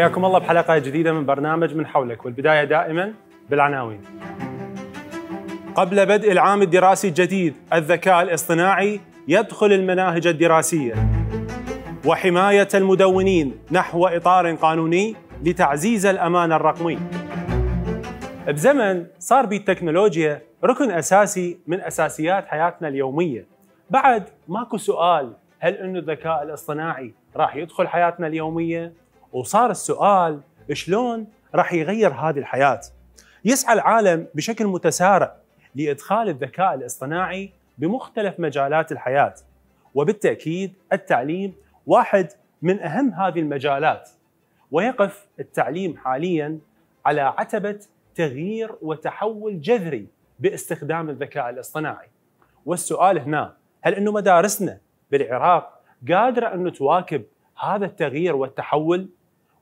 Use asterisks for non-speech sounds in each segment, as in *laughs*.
حياكم الله بحلقة جديدة من برنامج من حولك والبداية دائما بالعناوين قبل بدء العام الدراسي الجديد الذكاء الاصطناعي يدخل المناهج الدراسية وحماية المدونين نحو إطار قانوني لتعزيز الأمان الرقمي بزمن صار بالتكنولوجيا ركن أساسي من أساسيات حياتنا اليومية بعد ماكو سؤال هل أنه الذكاء الاصطناعي راح يدخل حياتنا اليومية وصار السؤال شلون راح يغير هذه الحياه يسعى العالم بشكل متسارع لادخال الذكاء الاصطناعي بمختلف مجالات الحياه وبالتاكيد التعليم واحد من اهم هذه المجالات ويقف التعليم حاليا على عتبه تغيير وتحول جذري باستخدام الذكاء الاصطناعي والسؤال هنا هل انه مدارسنا بالعراق قادره انه تواكب هذا التغيير والتحول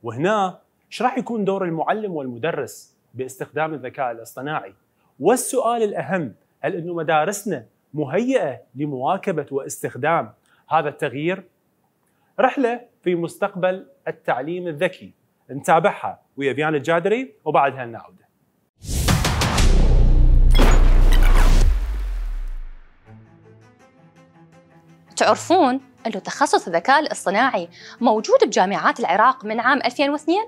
وهنا ايش راح يكون دور المعلم والمدرس باستخدام الذكاء الاصطناعي والسؤال الاهم هل انه مدارسنا مهيئه لمواكبه واستخدام هذا التغيير رحله في مستقبل التعليم الذكي نتابعها ويا فيان الجادري وبعدها نعود تعرفون أنه تخصص الذكاء الاصطناعي موجود بجامعات العراق من عام 2002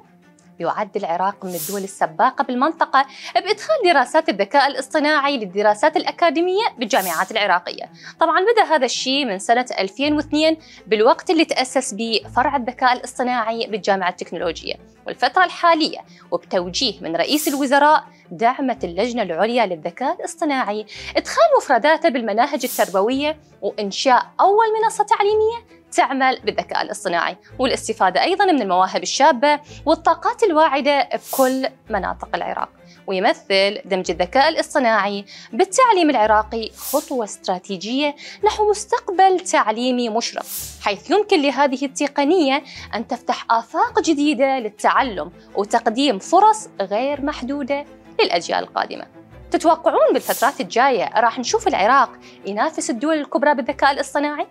يعد العراق من الدول السباقة بالمنطقة بإدخال دراسات الذكاء الاصطناعي للدراسات الأكاديمية بالجامعات العراقية طبعا بدأ هذا الشيء من سنة 2002 بالوقت اللي تأسس به فرع الذكاء الاصطناعي بالجامعة التكنولوجية والفترة الحالية وبتوجيه من رئيس الوزراء دعمت اللجنة العليا للذكاء الاصطناعي إدخال مفرداته بالمناهج التربوية وإنشاء أول منصة تعليمية تعمل بالذكاء الاصطناعي والاستفادة أيضا من المواهب الشابة والطاقات الواعدة بكل مناطق العراق ويمثل دمج الذكاء الاصطناعي بالتعليم العراقي خطوة استراتيجية نحو مستقبل تعليمي مشرق حيث يمكن لهذه التقنية أن تفتح آفاق جديدة للتعلم وتقديم فرص غير محدودة للأجيال القادمة تتوقعون بالفترات الجاية راح نشوف العراق ينافس الدول الكبرى بالذكاء الاصطناعي؟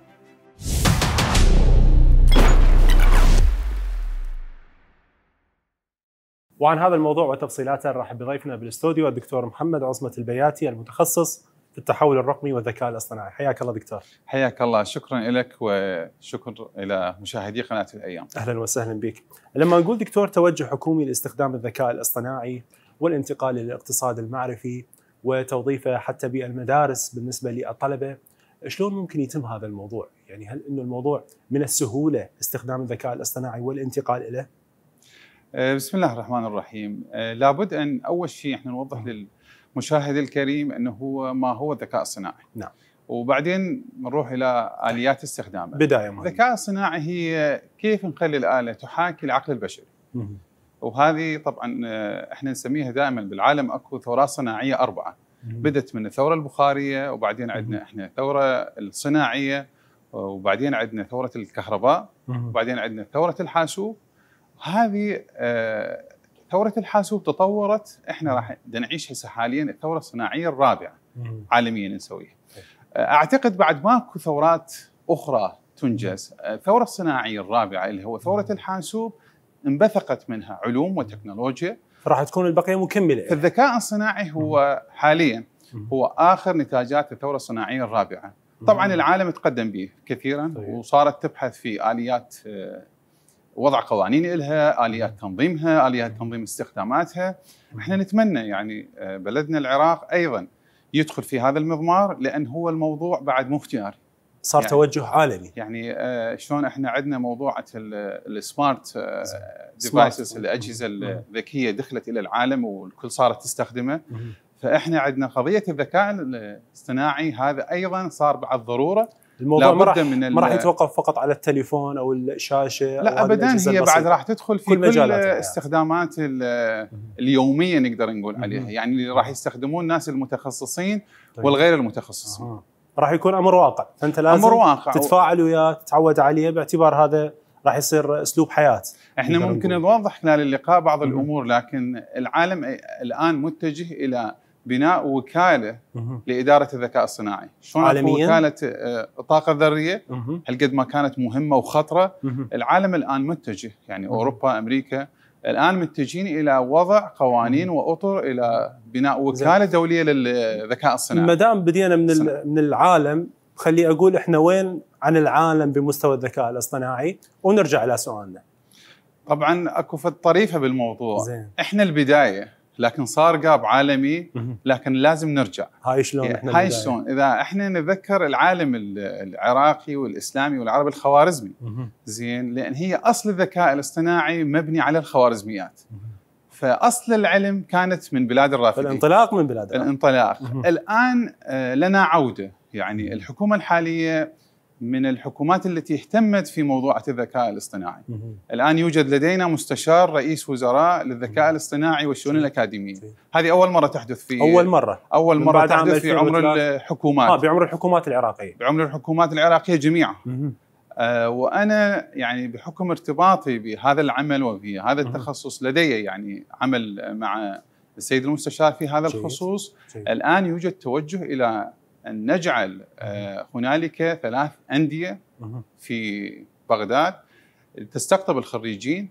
وعن هذا الموضوع وتفصيلاته نرحب بضيفنا بالاستوديو الدكتور محمد عصمة البياتي المتخصص في التحول الرقمي والذكاء الاصطناعي حياك الله دكتور حياك الله شكرا لك وشكرا إلى مشاهدي قناة الأيام أهلا وسهلا بك لما نقول دكتور توجه حكومي لاستخدام الذكاء الاصطناعي والانتقال للاقتصاد المعرفي وتوظيفه حتى بالمدارس بالنسبة للطلبة شلون ممكن يتم هذا الموضوع؟ يعني هل انه الموضوع من السهوله استخدام الذكاء الاصطناعي والانتقال اليه؟ آه، بسم الله الرحمن الرحيم آه، لابد ان اول شيء احنا نوضح للمشاهد الكريم انه هو ما هو الذكاء الصناعي نعم وبعدين نروح الى اليات استخدامه بدايه الذكاء الصناعي هي كيف نخلي الاله تحاكي العقل البشري وهذه طبعا آه، احنا نسميها دائما بالعالم اكو ثورات صناعيه اربعه بدت من الثوره البخاريه وبعدين عندنا احنا الثوره الصناعيه وبعدين عندنا ثوره الكهرباء وبعدين عندنا ثوره الحاسوب هذه آه، ثوره الحاسوب تطورت احنا راح نعيش هسه حاليا الثوره الصناعيه الرابعه عالميا نسويها آه، اعتقد بعد ماكو ثورات اخرى تنجز آه، الثوره الصناعيه الرابعه اللي هو ثوره الحاسوب انبثقت منها علوم وتكنولوجيا فراح تكون البقيه مكمله الذكاء الصناعي هو حاليا هو اخر نتاجات الثوره الصناعيه الرابعه طبعا العالم تقدم به كثيرا طيب. وصارت تبحث في اليات وضع قوانين لها، اليات تنظيمها، اليات تنظيم استخداماتها، احنا نتمنى يعني آه، بلدنا العراق ايضا يدخل في هذا المضمار لان هو الموضوع بعد مو اختياري. صار يعني توجه عالمي. يعني آه، شلون احنا عندنا موضوع السمارت ديفايسز آه، الاجهزه الذكيه دخلت الى العالم والكل صارت تستخدمه. فاحنا عندنا قضيه الذكاء الاصطناعي هذا ايضا صار بعد ضروره الموضوع ما راح ما راح يتوقف فقط على التليفون او الشاشه لا أو ابدا هي بعد راح تدخل في كل, كل يعني. استخدامات يعني. اليوميه نقدر نقول عليها يعني اللي راح يستخدمون الناس المتخصصين طيب. والغير المتخصصين آه. راح يكون امر واقع فانت لازم أمر واقع. تتفاعل وياه تتعود عليه باعتبار هذا راح يصير اسلوب حياه احنا ممكن نوضح خلال اللقاء بعض مم. الامور لكن العالم الان متجه الى بناء وكاله لاداره الذكاء الصناعي، شلون وكاله آه، الطاقه الذريه هالقد ما كانت مهمه وخطره، العالم الان متجه يعني اوروبا امريكا الان متجهين الى وضع قوانين واطر الى بناء وكاله دوليه للذكاء الصناعي. ما دام بدينا من من العالم خلي اقول احنا وين عن العالم بمستوى الذكاء الاصطناعي ونرجع الى سؤالنا. طبعا اكو طريفه بالموضوع زين. احنا البدايه لكن صار قاب عالمي لكن لازم نرجع هاي شلون يعني احنا هاي شلون اذا احنا نتذكر العالم العراقي والاسلامي والعربي الخوارزمي زين لان هي اصل الذكاء الاصطناعي مبني على الخوارزميات فاصل العلم كانت من بلاد الرافدين الانطلاق من بلاد الرافدين الانطلاق الان آه، لنا عوده يعني الحكومه الحاليه من الحكومات التي اهتمت في موضوع الذكاء الاصطناعي الآن يوجد لدينا مستشار رئيس وزراء للذكاء الاصطناعي والشؤون الأكاديمية هذه أول مرة تحدث في أول مرة أول مرة تحدث في عمر الحكومات آه بعمر الحكومات العراقية بعمر الحكومات العراقية جميعا آه وأنا يعني بحكم ارتباطي بهذا العمل وفي هذا التخصص لدي يعني عمل مع السيد المستشار في هذا الخصوص الآن يوجد توجه إلى ان نجعل آه، هنالك ثلاث انديه في بغداد تستقطب الخريجين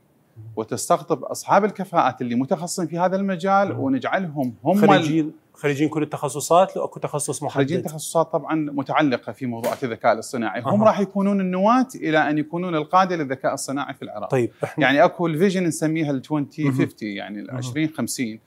وتستقطب اصحاب الكفاءات اللي متخصصين في هذا المجال ونجعلهم هم خريجين خريجين كل التخصصات لو اكو تخصص محدد خريجين تخصصات طبعا متعلقه في موضوعات الذكاء الاصطناعي هم راح يكونون النواه الى ان يكونون القاده للذكاء الصناعي في العراق طيب يعني اكو الفيجن نسميها ال 2050 يعني ال 2050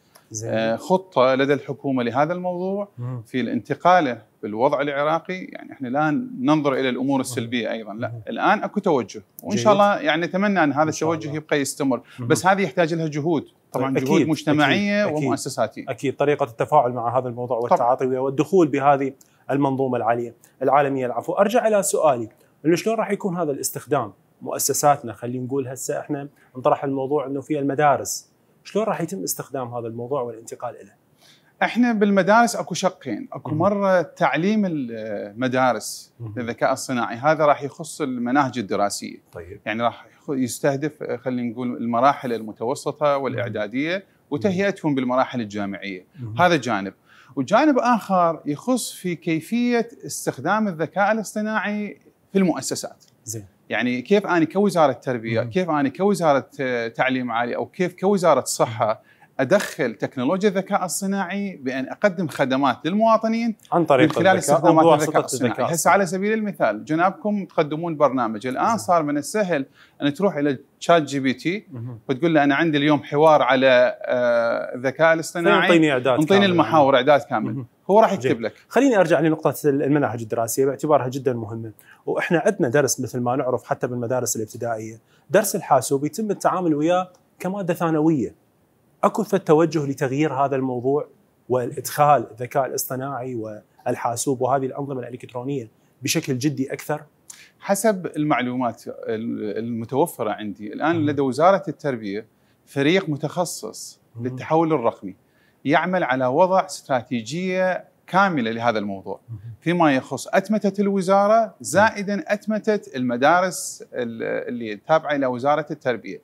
آه، خطه لدى الحكومه لهذا الموضوع في الانتقاله بالوضع العراقي يعني احنا الان ننظر الى الامور السلبيه ايضا لا الان اكو توجه وان شاء الله يعني نتمنى ان هذا التوجه يبقى يستمر بس هذه يحتاج لها جهود طبعا طيب، أكيد جهود مجتمعيه أكيد ومؤسساتيه اكيد طريقه التفاعل مع هذا الموضوع والتعاطي والدخول بهذه المنظومه العاليه العالميه العفو ارجع الى سؤالي انه شلون راح يكون هذا الاستخدام مؤسساتنا خلينا نقول هسه احنا نطرح الموضوع انه في المدارس شلون راح يتم استخدام هذا الموضوع والانتقال اليه؟ احنا بالمدارس اكو شقين، اكو مره تعليم المدارس للذكاء الصناعي، هذا راح يخص المناهج الدراسيه. طيب. يعني راح يستهدف خلينا نقول المراحل المتوسطه والاعداديه وتهيئتهم بالمراحل الجامعيه، هذا جانب. وجانب اخر يخص في كيفيه استخدام الذكاء الاصطناعي في المؤسسات. زين. يعني كيف انا كوزاره تربيه، كيف انا كوزاره آه، تعليم عالي او كيف كوزاره صحه ادخل تكنولوجيا الذكاء الصناعي بان اقدم خدمات للمواطنين عن طريق من خلال استخدامات الذكاء الصناعي، هسه على سبيل المثال جنابكم تقدمون برنامج الان صار من السهل ان تروح الى تشات جي بي تي وتقول له انا عندي اليوم حوار على آه، الذكاء الاصطناعي انطيني اعداد انطيني المحاور اعداد كامل هو راح يكتب لك خليني ارجع لنقطه المناهج الدراسيه باعتبارها جدا مهمه واحنا عندنا درس مثل ما نعرف حتى بالمدارس الابتدائيه درس الحاسوب يتم التعامل وياه كماده ثانويه اكو توجه لتغيير هذا الموضوع وادخال الذكاء الاصطناعي والحاسوب وهذه الانظمه الالكترونيه بشكل جدي اكثر حسب المعلومات المتوفره عندي الان لدى وزاره التربيه فريق متخصص للتحول الرقمي يعمل على وضع استراتيجيه كامله لهذا الموضوع فيما يخص اتمته الوزاره زائدا اتمته المدارس اللي تابعه الى وزاره التربيه.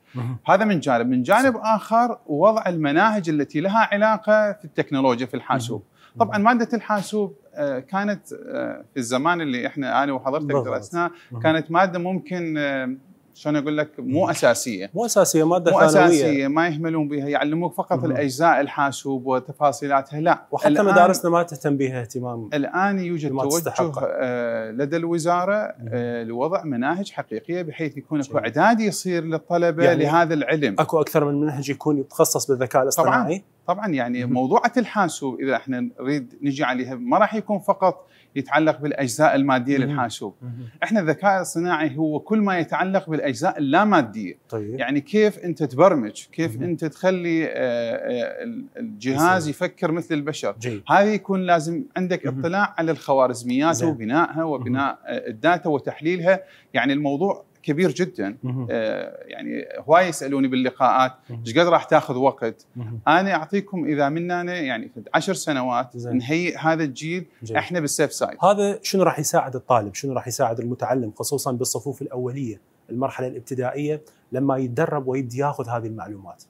هذا من جانب، من جانب اخر وضع المناهج التي لها علاقه في التكنولوجيا في الحاسوب. طبعا ماده الحاسوب آه، كانت آه، في الزمان اللي احنا انا وحضرتك درسناه كانت ماده ممكن آه، شلون اقول لك مو اساسيه مو اساسيه ماده مو ثانويه اساسيه ما يهملون بها يعلموك فقط مم. الاجزاء الحاسوب وتفاصيلاتها لا وحتى مدارسنا ما تهتم بها اهتمام الان يوجد توجه آه لدى الوزاره آه لوضع مناهج حقيقيه بحيث يكون اكو اعداد يصير للطلبه يعني لهذا العلم اكو اكثر من منهج يكون يتخصص بالذكاء الاصطناعي طبعا طبعا يعني موضوعه الحاسوب اذا احنا نريد نجي عليها ما راح يكون فقط يتعلق بالاجزاء الماديه للحاسوب احنا الذكاء الصناعي هو كل ما يتعلق بالاجزاء اللاماديه طيب. يعني كيف انت تبرمج كيف انت تخلي آه، آه، الجهاز يفكر مثل البشر هذه يكون لازم عندك اطلاع على الخوارزميات وبنائها وبناء آه، الداتا وتحليلها يعني الموضوع كبير جدا آه، يعني هواي يسالوني باللقاءات ايش قد راح تاخذ وقت انا اعطيكم اذا منا أنا يعني 10 سنوات نهيئ هذا الجيل جميل. احنا بالسيف سايد هذا شنو راح يساعد الطالب شنو راح يساعد المتعلم خصوصا بالصفوف الاوليه المرحله الابتدائيه لما يتدرب ويبدا ياخذ هذه المعلومات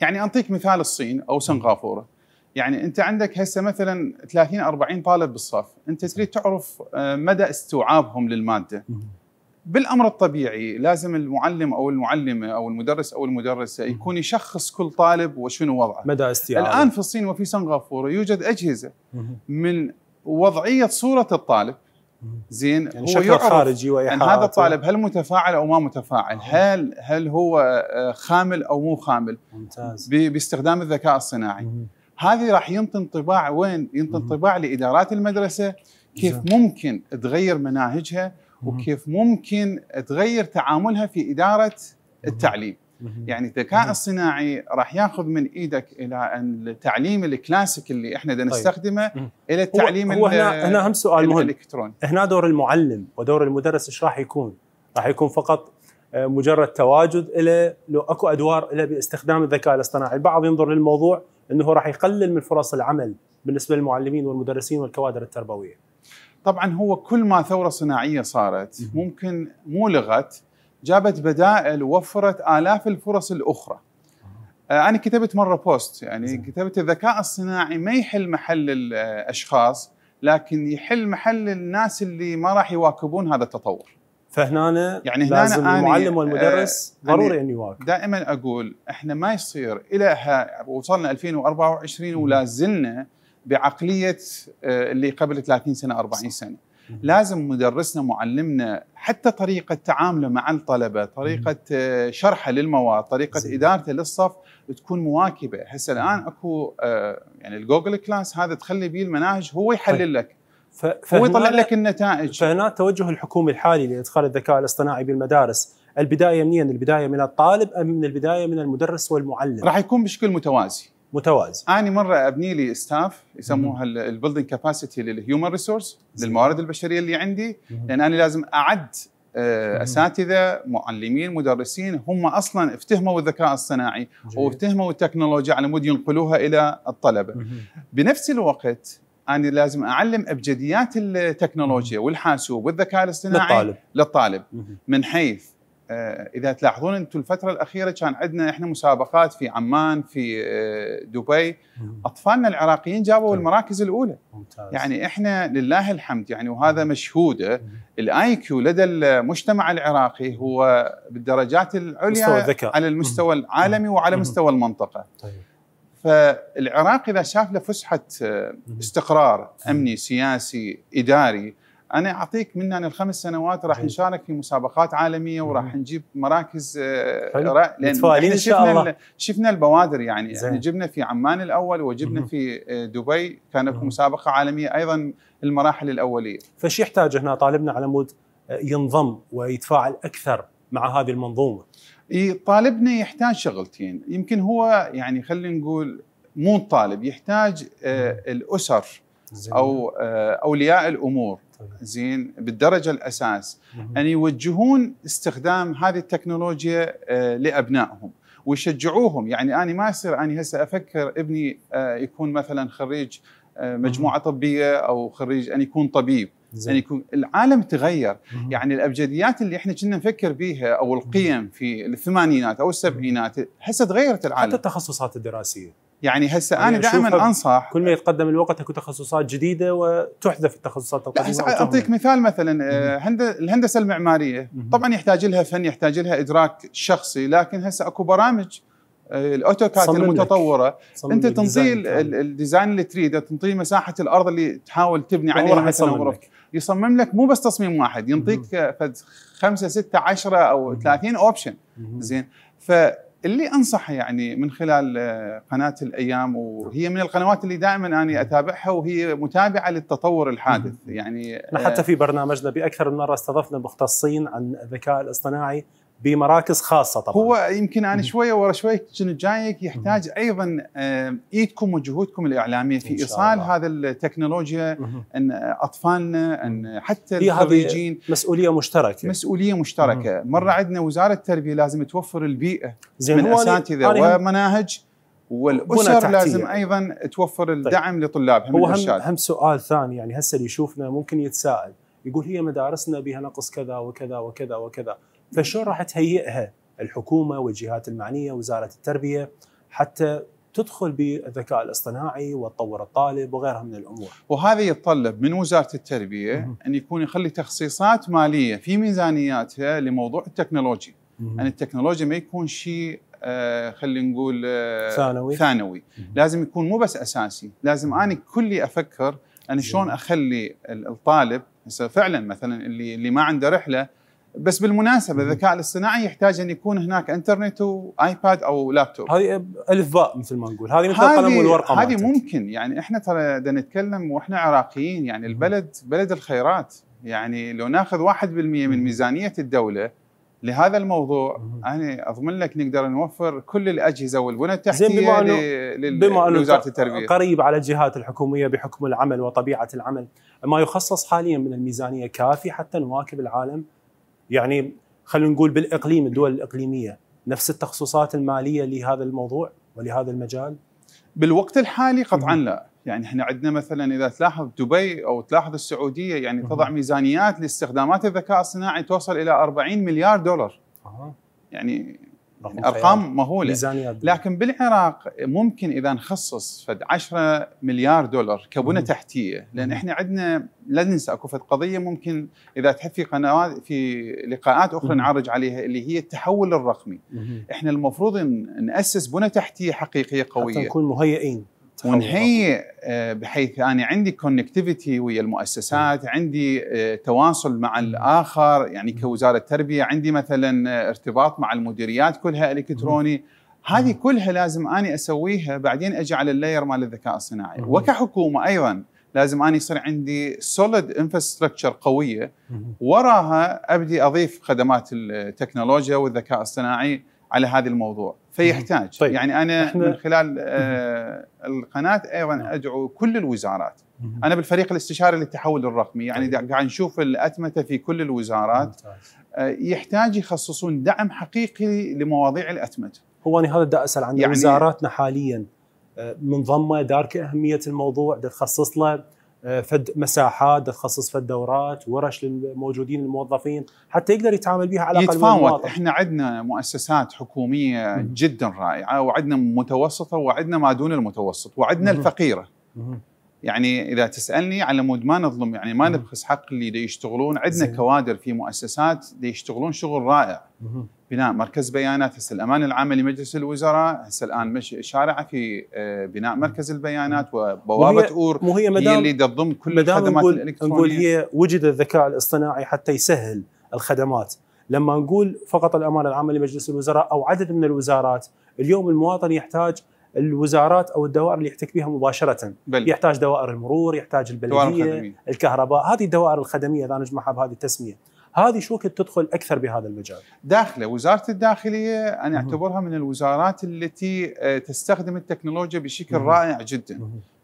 يعني اعطيك مثال الصين او سنغافوره يعني انت عندك هسه مثلا 30 40 طالب بالصف انت تريد تعرف آه، مدى استوعابهم للماده بالامر الطبيعي لازم المعلم او المعلمه او المدرس او المدرسه يكون يشخص كل طالب وشنو وضعه مدى استيعابه الان في الصين وفي سنغافوره يوجد اجهزه من وضعيه صوره الطالب زين يعني هو يعرف خارجي ان هذا الطالب هل متفاعل او ما متفاعل هل هل هو آه، خامل او مو خامل ممتاز باستخدام الذكاء الصناعي هذه راح ينطي انطباع وين ينطي انطباع لادارات المدرسه كيف ممكن تغير مناهجها وكيف ممكن تغير تعاملها في اداره التعليم يعني الذكاء الصناعي راح ياخذ من ايدك الى التعليم الكلاسيك اللي احنا بدنا طيب. نستخدمه طيب. الى التعليم هو, هو هنا هنا هم سؤال مهم هنا دور المعلم ودور المدرس ايش راح يكون؟ راح يكون فقط آه، مجرد تواجد الى لو اكو ادوار الى باستخدام الذكاء الاصطناعي، البعض ينظر للموضوع انه راح يقلل من فرص العمل بالنسبه للمعلمين والمدرسين والكوادر التربويه. طبعا هو كل ما ثوره صناعيه صارت ممكن مو لغت جابت بدائل ووفرت الاف الفرص الاخرى آه. آه، انا كتبت مره بوست يعني كتبت الذكاء الصناعي ما يحل محل الاشخاص لكن يحل محل الناس اللي ما راح يواكبون هذا التطور فهنا يعني هنا لازم أنا المعلم والمدرس آه، ضروري ان يواكب دائما اقول احنا ما يصير الى وصلنا 2024 ولا زلنا بعقليه آه، اللي قبل 30 سنه 40 سنه لازم مدرسنا معلمنا حتى طريقه تعامله مع الطلبه طريقه آه، شرحه للمواد طريقه ادارته للصف تكون مواكبه هسه الان اكو آه، يعني الجوجل كلاس هذا تخلي به المناهج هو يحلل طيب. لك هو يطلع لك النتائج فهنا التوجه الحكومي الحالي لادخال الذكاء الاصطناعي بالمدارس البدايه منين البدايه من الطالب ام من البدايه من المدرس والمعلم راح يكون بشكل متوازي متوازي انا مره ابني لي ستاف يسموها البيلدينج كاباسيتي للهيومن ريسورس للموارد البشريه اللي عندي لان انا لازم اعد آه، اساتذه معلمين مدرسين هم اصلا افتهموا الذكاء الصناعي وافتهموا التكنولوجيا على مود ينقلوها الى الطلبه بنفس الوقت انا لازم اعلم ابجديات التكنولوجيا والحاسوب والذكاء الاصطناعي للطالب للطالب من حيث آه، اذا تلاحظون انتم الفتره الاخيره كان عندنا احنا مسابقات في عمان في آه، دبي اطفالنا العراقيين جابوا طيب. المراكز الاولى ممتاز. يعني احنا لله الحمد يعني وهذا مشهوده الاي كيو لدى المجتمع العراقي هو بالدرجات العليا على المستوى العالمي وعلى مستوى المنطقه طيب. فالعراق اذا شاف له فسحه آه، استقرار امني سياسي اداري انا اعطيك من أنا يعني الخمس سنوات راح نشارك في مسابقات عالميه وراح نجيب مراكز آه، متفائلين ان شاء الله شفنا البوادر يعني احنا يعني جبنا في عمان الاول وجبنا في آه، دبي كانت مسابقه عالميه ايضا المراحل الاوليه فشو يحتاج هنا طالبنا على مود آه، ينضم ويتفاعل اكثر مع هذه المنظومه طالبنا يحتاج شغلتين يمكن هو يعني خلينا نقول مو طالب يحتاج الاسر او اولياء الامور زين بالدرجه الاساس ان يعني يوجهون استخدام هذه التكنولوجيا آه، لابنائهم ويشجعوهم يعني انا ما يصير اني هسه افكر ابني آه، يكون مثلا خريج آه، مجموعه طبيه او خريج ان يكون طبيب زي. ان يكون العالم تغير مم. يعني الابجديات اللي احنا كنا نفكر بها او القيم في الثمانينات او السبعينات هسه تغيرت العالم حتى التخصصات الدراسيه يعني هسه انا دائما انصح كل ما يتقدم الوقت اكو تخصصات جديده وتحذف التخصصات القديمه اعطيك مثال مثلا آه، الهندسه المعماريه طبعا يحتاج لها فن يحتاج لها ادراك شخصي لكن هسه اكو برامج آه، الاوتوكات المتطوره انت تنطيه الديزاين اللي تريده تنطي مساحه الارض اللي تحاول تبني عليها مثلا غرف يصمم لك مو بس تصميم واحد ينطيك خمسه سته عشره او 30 اوبشن زين ف اللي انصحه يعني من خلال آه، قناه الايام وهي من القنوات اللي دائما انا اتابعها وهي متابعه للتطور الحادث يعني حتى آه، في برنامجنا باكثر من مره استضفنا مختصين عن الذكاء الاصطناعي بمراكز خاصه طبعا هو يمكن انا يعني شويه ورا شويه جايك يحتاج ايضا آه، ايدكم وجهودكم الاعلاميه في ايصال هذا التكنولوجيا ان اطفالنا ان حتى الخريجين مسؤوليه مشتركه مسؤوليه مشتركه مره عندنا وزاره التربيه لازم توفر البيئه من اساتذه ومناهج والاسر لازم ايضا توفر طيب. الدعم طيب. لطلابها هو هم, هم سؤال ثاني يعني هسه اللي يشوفنا ممكن يتساءل يقول هي مدارسنا بها نقص كذا وكذا وكذا وكذا فشلون راح تهيئها الحكومه والجهات المعنيه وزاره التربيه حتى تدخل بالذكاء الاصطناعي وتطور الطالب وغيرها من الامور. وهذا يتطلب من وزاره التربيه مم. ان يكون يخلي تخصيصات ماليه في ميزانياتها لموضوع التكنولوجيا، ان يعني التكنولوجيا ما يكون شيء آه خلينا نقول آه ثانوي ثانوي، مم. لازم يكون مو بس اساسي، لازم انا كلي افكر ان شلون اخلي الطالب هسه فعلا مثلا اللي اللي ما عنده رحله بس بالمناسبه الذكاء الاصطناعي يحتاج ان يكون هناك انترنت وايباد او لابتوب هذه الف باء مثل ما نقول هذه مثل القلم والورقه هذه ممكن يعني احنا ترى نتكلم واحنا عراقيين يعني البلد بلد الخيرات يعني لو ناخذ 1% من ميزانيه الدوله لهذا الموضوع انا اضمن لك نقدر نوفر كل الاجهزه والبنى التحتيه بما انه بما انه التربيه قريب على الجهات الحكوميه بحكم العمل وطبيعه العمل ما يخصص حاليا من الميزانيه كافي حتى نواكب العالم يعني خلينا نقول بالاقليم الدول الاقليميه نفس التخصصات الماليه لهذا الموضوع ولهذا المجال؟ بالوقت الحالي قطعا لا يعني احنا عندنا مثلا اذا تلاحظ دبي او تلاحظ السعوديه يعني تضع ميزانيات لاستخدامات الذكاء الصناعي توصل الى 40 مليار دولار. يعني ارقام مهوله لكن بالعراق ممكن اذا نخصص فد 10 مليار دولار كبنى تحتيه لان احنا عندنا لا ننسى اكو فد قضيه ممكن اذا تحب في قنوات في لقاءات اخرى نعرج عليها اللي هي التحول الرقمي احنا المفروض ناسس بنى تحتيه حقيقيه قويه حتى نكون مهيئين ونهيئ آه، بحيث انا عندي كونكتيفيتي ويا المؤسسات عندي آه، تواصل مع الاخر يعني كوزاره تربيه عندي مثلا آه، ارتباط مع المديريات كلها الكتروني هذه كلها لازم اني اسويها بعدين اجي على اللاير مال الذكاء الصناعي وكحكومه ايضا لازم اني يصير عندي سوليد انفراستراكشر قويه وراها ابدي اضيف خدمات التكنولوجيا والذكاء الصناعي على هذا الموضوع فيحتاج طيب. يعني انا من خلال آه القناه ايضا نعم. ادعو كل الوزارات انا بالفريق الاستشاري للتحول الرقمي يعني طيب. قاعد نشوف الاتمته في كل الوزارات آه يحتاج يخصصون دعم حقيقي لمواضيع الاتمته هو انا هذا بدي اسال عن يعني وزاراتنا حاليا آه، منضمه داركه اهميه الموضوع تخصص له آه، فد مساحات تخصص فد دورات ورش للموجودين الموظفين حتى يقدر يتعامل بها على الاقل يتفاوت احنا عندنا مؤسسات حكوميه جدا رائعه وعندنا متوسطه وعندنا ما دون المتوسط وعندنا الفقيره مم. يعني اذا تسالني على مود ما نظلم يعني ما نبخس حق اللي دي يشتغلون عندنا كوادر في مؤسسات دي يشتغلون شغل رائع بناء مركز بيانات هسه الامانه العامه لمجلس الوزراء هسه الان مش شارعه في آه، بناء مركز البيانات وبوابه اور هي, هي اللي تضم كل الخدمات الالكترونيه نقول هي وجد الذكاء الاصطناعي حتى يسهل الخدمات لما نقول فقط الامانه العامه لمجلس الوزراء او عدد من الوزارات اليوم المواطن يحتاج الوزارات او الدوائر اللي يحتك بها مباشره بل. يحتاج دوائر المرور يحتاج البلديه الكهرباء هذه الدوائر الخدميه اذا نجمعها بهذه التسميه هذه شو كنت تدخل اكثر بهذا المجال؟ داخله وزاره الداخليه انا اعتبرها من الوزارات التي آه، تستخدم التكنولوجيا بشكل رائع جدا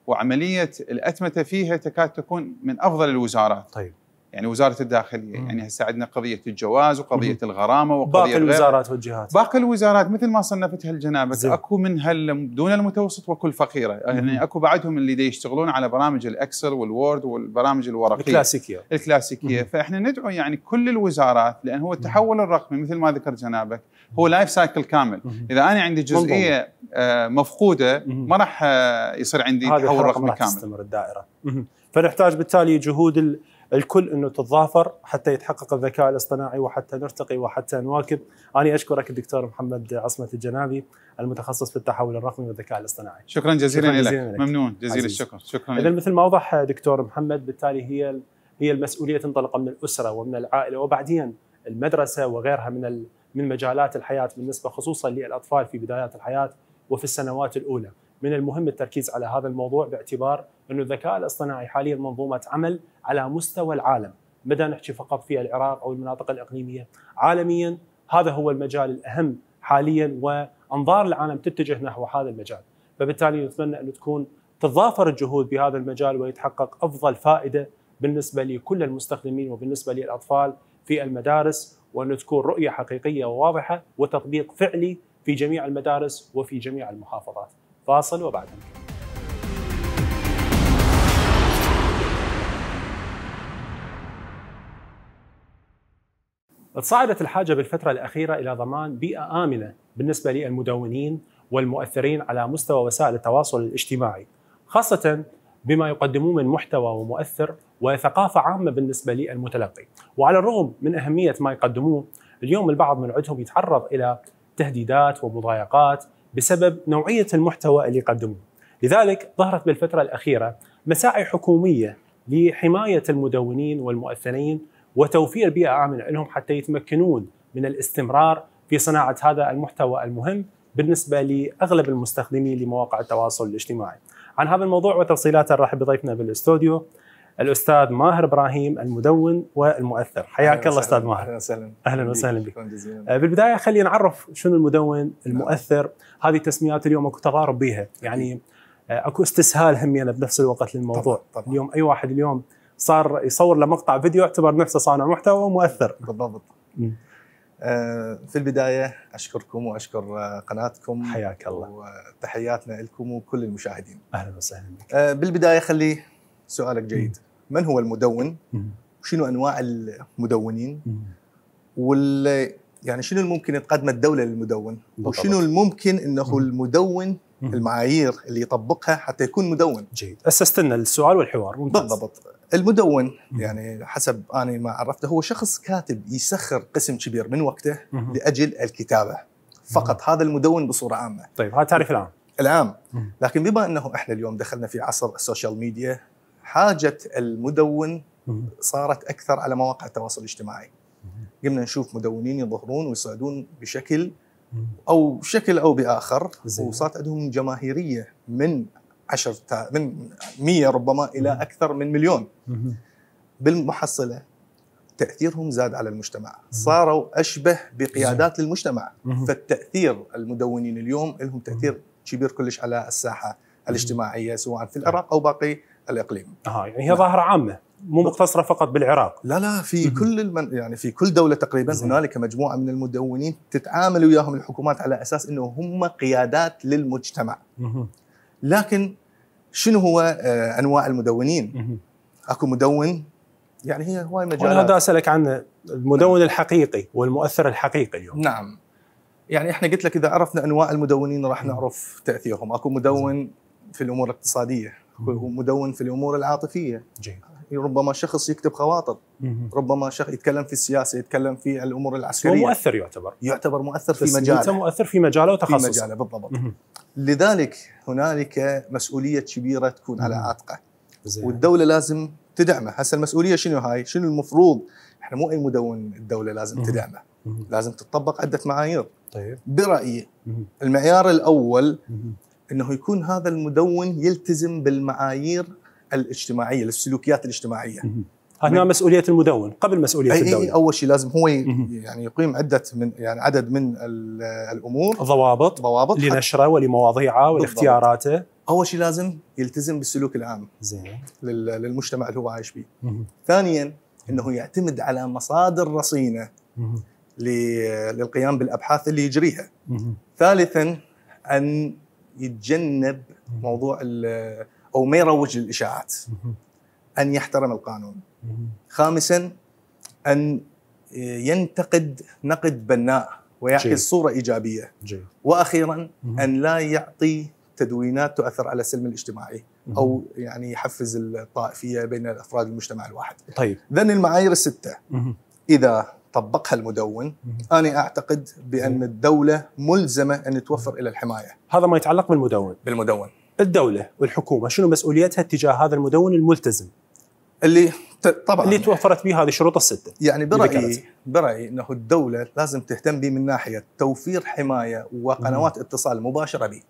وعمليه الاتمته فيها تكاد تكون من افضل الوزارات. طيب. يعني وزاره الداخليه مم. يعني هسه عندنا قضيه الجواز وقضيه مم. الغرامه وقضيه باقي الوزارات والجهات باقي الوزارات مثل ما صنفتها الجنابه اكو اكو هال دون المتوسط وكل فقيره مم. يعني اكو بعدهم اللي دي يشتغلون على برامج الاكسل والوورد والبرامج الورقيه الكلاسيكيه الكلاسيكيه مم. فاحنا ندعو يعني كل الوزارات لان هو التحول الرقمي مثل ما ذكر جنابك هو لايف سايكل كامل مم. اذا انا عندي جزئيه آه، مفقوده ما راح آه، يصير عندي تحول رقمي كامل تستمر الدائره مم. فنحتاج بالتالي جهود الكل انه تتضافر حتى يتحقق الذكاء الاصطناعي وحتى نرتقي وحتى نواكب انا اشكرك الدكتور محمد عصمه الجنابي المتخصص في التحول الرقمي والذكاء الاصطناعي شكرا جزيلا, شكرا جزيلاً لك. لك ممنون جزيل الشكر شكرا اذا مثل ما اوضح دكتور محمد بالتالي هي هي المسؤوليه تنطلق من الاسره ومن العائله وبعدين المدرسه وغيرها من من مجالات الحياه بالنسبه خصوصا للاطفال في بدايات الحياه وفي السنوات الاولى من المهم التركيز على هذا الموضوع باعتبار انه الذكاء الاصطناعي حاليا منظومة عمل على مستوى العالم بدنا نحكي فقط في العراق أو المناطق الإقليمية عالميا هذا هو المجال الأهم حاليا وأنظار العالم تتجه نحو هذا المجال فبالتالي نتمنى أن تكون تتضافر الجهود بهذا المجال ويتحقق أفضل فائدة بالنسبة لكل المستخدمين وبالنسبة للأطفال في المدارس وأن تكون رؤية حقيقية وواضحة وتطبيق فعلي في جميع المدارس وفي جميع المحافظات فاصل وبعدها تصاعدت الحاجة بالفترة الأخيرة إلى ضمان بيئة آمنة بالنسبة للمدونين والمؤثرين على مستوى وسائل التواصل الاجتماعي خاصة بما يقدموه من محتوى ومؤثر وثقافة عامة بالنسبة للمتلقي وعلى الرغم من أهمية ما يقدموه اليوم البعض من عندهم يتعرض إلى تهديدات ومضايقات بسبب نوعيه المحتوى اللي يقدمه. لذلك ظهرت بالفتره الاخيره مساعي حكوميه لحمايه المدونين والمؤثرين وتوفير بيئه امنه لهم حتى يتمكنون من الاستمرار في صناعه هذا المحتوى المهم بالنسبه لاغلب المستخدمين لمواقع التواصل الاجتماعي. عن هذا الموضوع وتفصيلاته نرحب بضيفنا بالاستوديو الاستاذ ماهر ابراهيم المدون والمؤثر حياك الله استاذ ماهر اهلا وسهلا اهلا وسهلا بك آه، بالبدايه خلينا نعرف شنو المدون المؤثر نعم. هذه تسميات اليوم اكو تضارب بيها يعني اكو استسهال همينة بنفس الوقت للموضوع طبعا. طبعا. اليوم اي واحد اليوم صار يصور له مقطع فيديو يعتبر نفسه صانع محتوى ومؤثر بالضبط آه، في البداية أشكركم وأشكر آه، قناتكم حياك الله وتحياتنا لكم وكل المشاهدين أهلا وسهلا بك بالبداية خلي سؤالك جيد م. من هو المدون وشنو انواع المدونين وال يعني شنو الممكن تقدمه الدوله للمدون وشنو الممكن انه المدون المعايير اللي يطبقها حتى يكون مدون جيد اسست لنا السؤال والحوار ممتاز. بالضبط المدون يعني حسب انا ما عرفته هو شخص كاتب يسخر قسم كبير من وقته لاجل الكتابه فقط هذا المدون بصوره عامه طيب هذا التعريف العام العام لكن بما انه احنا اليوم دخلنا في عصر السوشيال ميديا حاجه المدون صارت اكثر على مواقع التواصل الاجتماعي قمنا نشوف مدونين يظهرون ويصعدون بشكل او بشكل او باخر وصارت عندهم جماهيريه من 10 من 100 ربما الى اكثر من مليون بالمحصله تاثيرهم زاد على المجتمع صاروا اشبه بقيادات للمجتمع فالتاثير المدونين اليوم لهم تاثير كبير كلش على الساحه الاجتماعيه سواء في العراق او باقي الاقليم. اه يعني هي ظاهره عامه مو مقتصره فقط بالعراق. لا لا في كل المن يعني في كل دوله تقريبا هنالك مجموعه من المدونين تتعامل وياهم الحكومات على اساس انه هم قيادات للمجتمع. م- لكن شنو هو آه انواع المدونين؟ م- اكو مدون يعني هي هواي مجالات. انا بدي اسالك عن المدون نعم. الحقيقي والمؤثر الحقيقي اليوم. نعم. يعني احنا قلت لك اذا عرفنا انواع المدونين راح نعرف تاثيرهم، اكو مدون في الامور الاقتصاديه هو مدون في الامور العاطفيه جيد. ربما شخص يكتب خواطر ربما شخص يتكلم في السياسه يتكلم في الامور العسكريه هو مؤثر يعتبر يعتبر مؤثر في مجاله مؤثر في مجاله وتخصصه في مجاله بالضبط مم. لذلك هنالك مسؤوليه كبيره تكون مم. على عاتقه والدوله لازم تدعمه هسه المسؤوليه شنو هاي شنو المفروض احنا مو اي مدون الدوله لازم مم. تدعمه مم. لازم تطبق عده معايير طيب برايي المعيار الاول مم. انه يكون هذا المدون يلتزم بالمعايير الاجتماعيه للسلوكيات الاجتماعيه هنا مسؤوليه المدون قبل مسؤوليه أي الدوله اول شيء لازم هو يعني يقيم عده من يعني عدد من الامور ضوابط ضوابط لنشره ولمواضيعه ولاختياراته اول شيء لازم يلتزم بالسلوك العام زين للمجتمع اللي هو عايش فيه ثانيا انه يعتمد على مصادر رصينه للقيام بالابحاث اللي يجريها ثالثا ان يتجنب موضوع او ما يروج للاشاعات ان يحترم القانون خامسا ان ينتقد نقد بناء ويعكس صوره ايجابيه جي. واخيرا ان لا يعطي تدوينات تؤثر على السلم الاجتماعي او يعني يحفز الطائفيه بين افراد المجتمع الواحد طيب ذن المعايير السته اذا طبقها المدون انا اعتقد بان الدوله ملزمه ان توفر الى الحمايه هذا ما يتعلق بالمدون بالمدون الدوله والحكومه شنو مسؤوليتها تجاه هذا المدون الملتزم اللي طبعا اللي توفرت به هذه الشروط السته يعني برايي برايي انه الدوله لازم تهتم به من ناحيه توفير حمايه وقنوات مم. اتصال مباشره به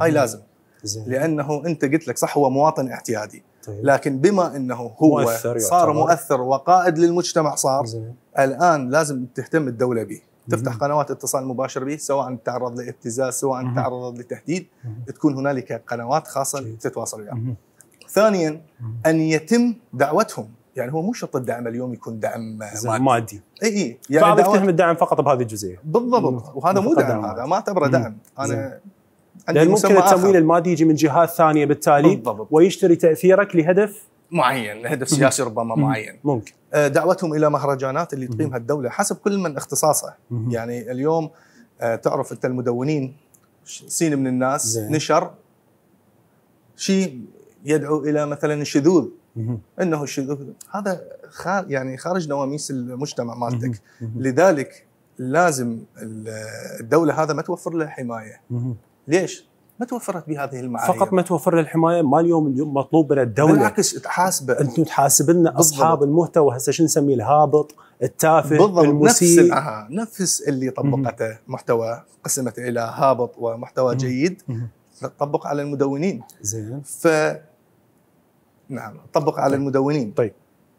هاي لازم زين. لانه انت قلت لك صح هو مواطن اعتيادي طيب. لكن بما انه هو مؤثر صار مؤثر وقائد للمجتمع صار زي. الان لازم تهتم الدوله به تفتح قنوات اتصال مباشر به سواء تعرض لابتزاز سواء تعرض لتهديد تكون هنالك قنوات خاصه جي. تتواصل وياه يعني. ثانيا ان يتم دعوتهم يعني هو مو شرط الدعم اليوم يكون دعم مادي, اي اي يعني بعض الدعم فقط بهذه الجزئيه بالضبط وهذا مو دعم, دعم هذا ما اعتبره دعم انا زي. لان ممكن التمويل آخر. المادي يجي من جهات ثانيه بالتالي بالضبط. ويشتري تاثيرك لهدف معين لهدف سياسي ربما معين ممكن آه، دعوتهم الى مهرجانات اللي تقيمها الدوله حسب كل من اختصاصه يعني اليوم آه، تعرف انت المدونين سين من الناس زي. نشر شيء يدعو الى مثلا الشذوذ انه الشذوذ هذا خارج يعني خارج نواميس المجتمع مالتك لذلك لازم الدوله هذا ما توفر له حمايه ليش؟ ما توفرت بهذه المعايير فقط ما توفر الحمايه ما اليوم اليوم مطلوب من الدوله بالعكس تحاسبه انتم تحاسب لنا اصحاب المحتوى هسه شو نسميه الهابط التافه بالضبط المسيء نفس نفس اللي طبقته محتوى قسمته الى هابط ومحتوى جيد طبق على المدونين زين ف نعم طبق على طيب. المدونين طيب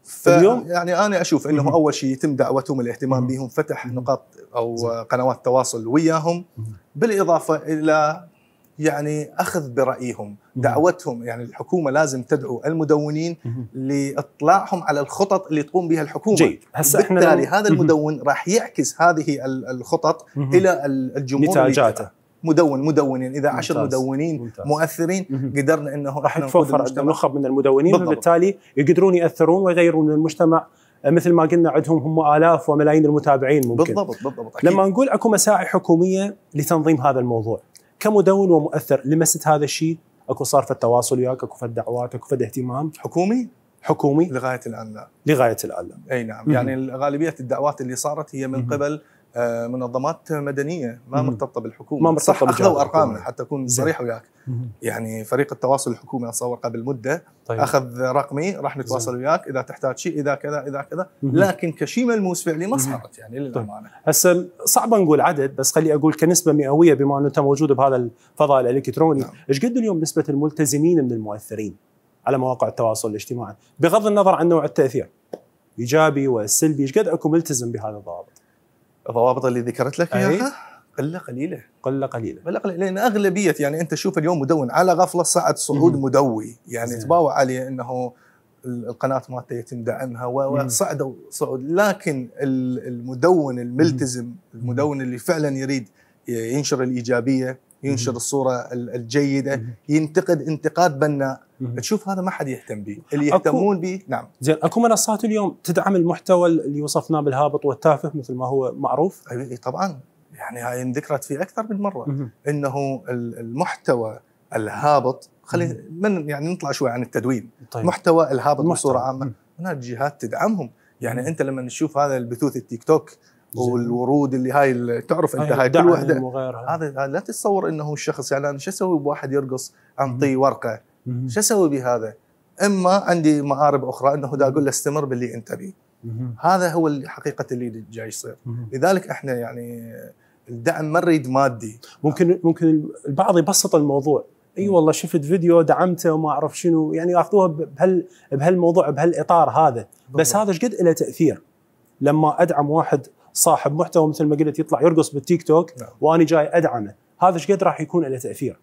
ف... اليوم يعني انا اشوف انه اول شيء يتم دعوتهم الاهتمام بهم فتح نقاط او قنوات تواصل وياهم بالاضافه الى يعني اخذ برايهم دعوتهم يعني الحكومه لازم تدعو المدونين لاطلاعهم على الخطط اللي تقوم بها الحكومه جيد. هسه بالتالي احنا هذا المدون راح يعكس هذه الخطط الى الجمهور نتاجاته مدون مدونين اذا ممتاز. عشر مدونين ممتاز. مؤثرين مم. قدرنا انه راح يتوفر عندنا نخب من المدونين بالضبط. وبالتالي يقدرون ياثرون ويغيرون من المجتمع مثل ما قلنا عندهم هم الاف وملايين المتابعين ممكن بالضبط بالضبط أكيد. لما نقول اكو مساعي حكوميه لتنظيم هذا الموضوع كمدون ومؤثر لمست هذا الشيء اكو صار في التواصل وياك اكو في الدعوات اكو في الاهتمام حكومي حكومي لغايه الان لا لغايه الان لا اي نعم مم. يعني غالبيه الدعوات اللي صارت هي من مم. قبل آه، منظمات مدنيه ما مرتبطه بالحكومه ما مرتبطه صح اخذوا ارقامنا حتى اكون صريح وياك يعني فريق التواصل الحكومي اتصور قبل مده طيب. اخذ رقمي راح نتواصل وياك اذا تحتاج شيء اذا كذا اذا كذا لكن كشيء ملموس فعلي ما صارت يعني طيب. للامانه هسه صعب نقول عدد بس خلي اقول كنسبه مئويه بما انه انت موجود بهذا الفضاء الالكتروني نعم. ايش نعم. قد اليوم نسبه الملتزمين من المؤثرين على مواقع التواصل الاجتماعي بغض النظر عن نوع التاثير ايجابي وسلبي ايش قد اكو ملتزم بهذا الضوابط الضوابط اللي ذكرت لك اياها قله قليله قله قليله قله قليله لان اغلبيه يعني انت شوف اليوم مدون على غفله صعد صعود مدوي يعني تباوع عليه انه القناه مالته يتم دعمها وصعدوا صعود لكن المدون الملتزم المدون اللي فعلا يريد ينشر الايجابيه ينشر الصوره الجيده ينتقد انتقاد بناء تشوف هذا ما حد يهتم به اللي يهتمون به نعم زين اكو منصات اليوم تدعم المحتوى اللي وصفناه بالهابط والتافه مثل ما هو معروف اي طبعا يعني هاي ذكرت في اكثر من مره مم. انه المحتوى الهابط خلينا من يعني نطلع شوي عن التدوين طيب. محتوى الهابط بصوره عامه هناك جهات تدعمهم يعني انت لما تشوف هذا البثوث التيك توك والورود اللي هاي تعرف انت أيوة، هاي كل وحده هذا لا تتصور انه الشخص يعني انا شو اسوي بواحد يرقص طي ورقه شو اسوي بهذا؟ اما عندي مآرب اخرى انه دا اقول له استمر باللي انت بيه هذا هو حقيقه اللي جاي يصير لذلك احنا يعني الدعم ما نريد مادي ممكن ممكن البعض يبسط الموضوع اي والله شفت فيديو دعمته وما اعرف شنو يعني ياخذوها بهال بهالموضوع بهالاطار هذا بس هذا ايش قد له تاثير لما ادعم واحد صاحب محتوى مثل ما قلت يطلع يرقص بالتيك توك نعم. وانا جاي ادعمه هذا ايش قد راح يكون له تاثير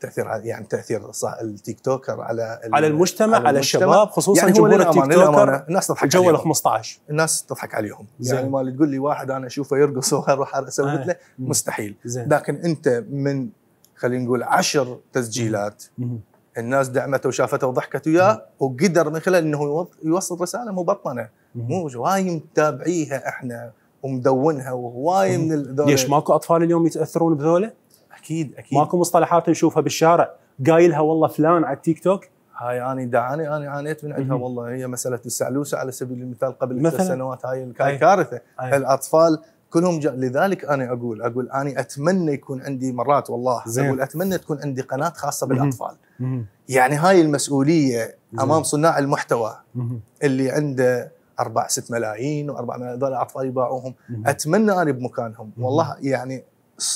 تاثير يعني تاثير صح التيك توكر على على المجتمع على, على الشباب خصوصا يعني جمهور التيك توكر الناس تضحك جو ال 15 الناس تضحك عليهم زين يعني ما تقول لي واحد انا اشوفه يرقص واروح اسوي مثله آه. مستحيل زين. لكن انت من خلينا نقول عشر تسجيلات مم. الناس دعمته وشافته وضحكت وياه وقدر من خلال انه يوصل رساله مبطنه مو هاي متابعيها احنا ومدونها وهواي من الدولة. ليش ماكو اطفال اليوم يتاثرون بذولا؟ اكيد اكيد ماكو مصطلحات نشوفها بالشارع قايلها والله فلان على التيك توك هاي اني دعاني انا عانيت من عندها والله هي مساله السعلوسه على سبيل المثال قبل ثلاث سنوات هاي كانت كارثه أي. الاطفال كلهم جا... لذلك انا اقول اقول اني اتمنى يكون عندي مرات والله زين. اقول اتمنى تكون عندي قناه خاصه بالاطفال مم. مم. يعني هاي المسؤوليه امام صناع المحتوى مم. اللي عنده 4 6 ملايين و4 ملايين هذول اطفال يباعوهم اتمنى انا بمكانهم والله يعني